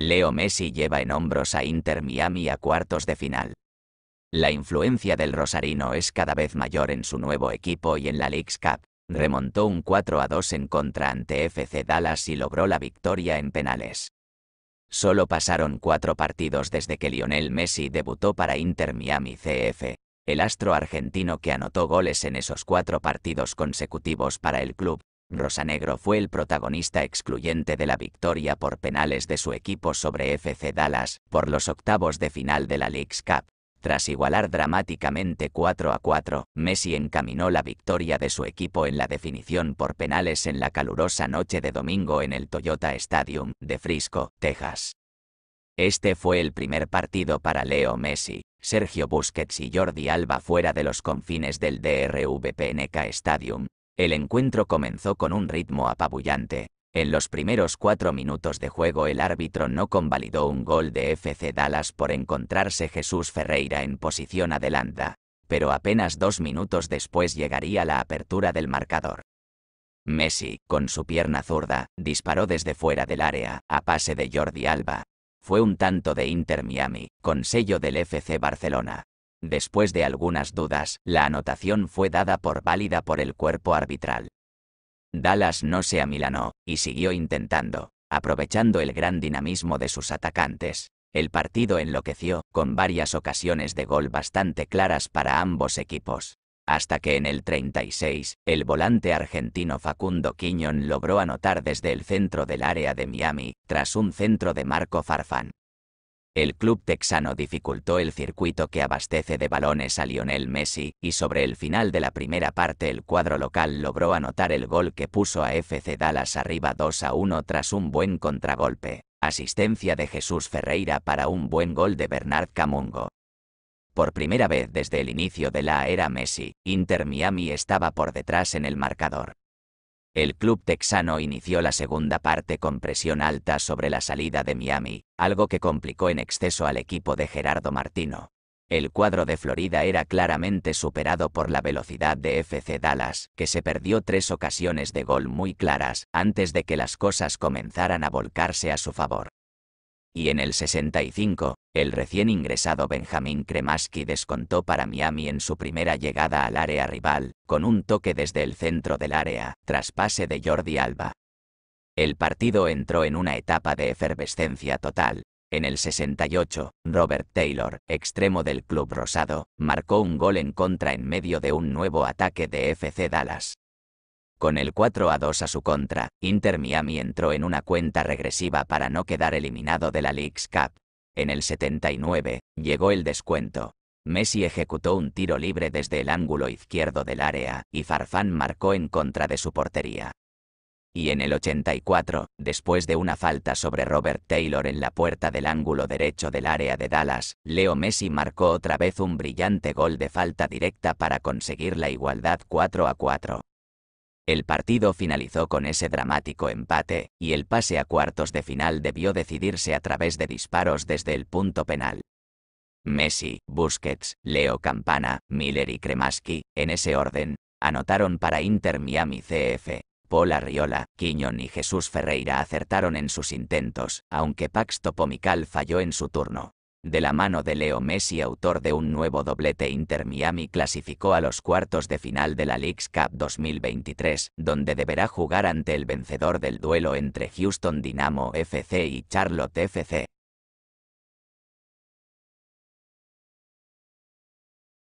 Leo Messi lleva en hombros a Inter Miami a cuartos de final. La influencia del Rosarino es cada vez mayor en su nuevo equipo y en la Leagues Cup. Remontó un 4 a 2 en contra ante FC Dallas y logró la victoria en penales. Solo pasaron cuatro partidos desde que Lionel Messi debutó para Inter Miami CF, el astro argentino que anotó goles en esos cuatro partidos consecutivos para el club, Rosanegro fue el protagonista excluyente de la victoria por penales de su equipo sobre FC Dallas por los octavos de final de la League's Cup. Tras igualar dramáticamente 4 a 4, Messi encaminó la victoria de su equipo en la definición por penales en la calurosa noche de domingo en el Toyota Stadium de Frisco, Texas. Este fue el primer partido para Leo Messi, Sergio Busquets y Jordi Alba fuera de los confines del DRVPNK Stadium, el encuentro comenzó con un ritmo apabullante. En los primeros cuatro minutos de juego el árbitro no convalidó un gol de FC Dallas por encontrarse Jesús Ferreira en posición adelanta, pero apenas dos minutos después llegaría la apertura del marcador. Messi, con su pierna zurda, disparó desde fuera del área, a pase de Jordi Alba. Fue un tanto de Inter Miami, con sello del FC Barcelona. Después de algunas dudas, la anotación fue dada por válida por el cuerpo arbitral. Dallas no se amilanó, y siguió intentando, aprovechando el gran dinamismo de sus atacantes. El partido enloqueció, con varias ocasiones de gol bastante claras para ambos equipos. Hasta que en el 36, el volante argentino Facundo Quiñón logró anotar desde el centro del área de Miami, tras un centro de Marco Farfán el club texano dificultó el circuito que abastece de balones a Lionel Messi, y sobre el final de la primera parte el cuadro local logró anotar el gol que puso a FC Dallas arriba 2 a 1 tras un buen contragolpe, asistencia de Jesús Ferreira para un buen gol de Bernard Camungo. Por primera vez desde el inicio de la era Messi, Inter Miami estaba por detrás en el marcador. El club texano inició la segunda parte con presión alta sobre la salida de Miami, algo que complicó en exceso al equipo de Gerardo Martino. El cuadro de Florida era claramente superado por la velocidad de FC Dallas, que se perdió tres ocasiones de gol muy claras antes de que las cosas comenzaran a volcarse a su favor y en el 65, el recién ingresado Benjamin Kremaski descontó para Miami en su primera llegada al área rival, con un toque desde el centro del área, tras pase de Jordi Alba. El partido entró en una etapa de efervescencia total. En el 68, Robert Taylor, extremo del club rosado, marcó un gol en contra en medio de un nuevo ataque de FC Dallas. Con el 4 a 2 a su contra, Inter Miami entró en una cuenta regresiva para no quedar eliminado de la League's Cup. En el 79, llegó el descuento. Messi ejecutó un tiro libre desde el ángulo izquierdo del área, y Farfán marcó en contra de su portería. Y en el 84, después de una falta sobre Robert Taylor en la puerta del ángulo derecho del área de Dallas, Leo Messi marcó otra vez un brillante gol de falta directa para conseguir la igualdad 4 a 4. El partido finalizó con ese dramático empate, y el pase a cuartos de final debió decidirse a través de disparos desde el punto penal. Messi, Busquets, Leo Campana, Miller y Kremaski, en ese orden, anotaron para Inter Miami CF. Paul Arriola, Quiñón y Jesús Ferreira acertaron en sus intentos, aunque Pax Topomical falló en su turno de la mano de Leo Messi, autor de un nuevo doblete Inter Miami, clasificó a los cuartos de final de la Leagues Cup 2023, donde deberá jugar ante el vencedor del duelo entre Houston Dynamo FC y Charlotte FC.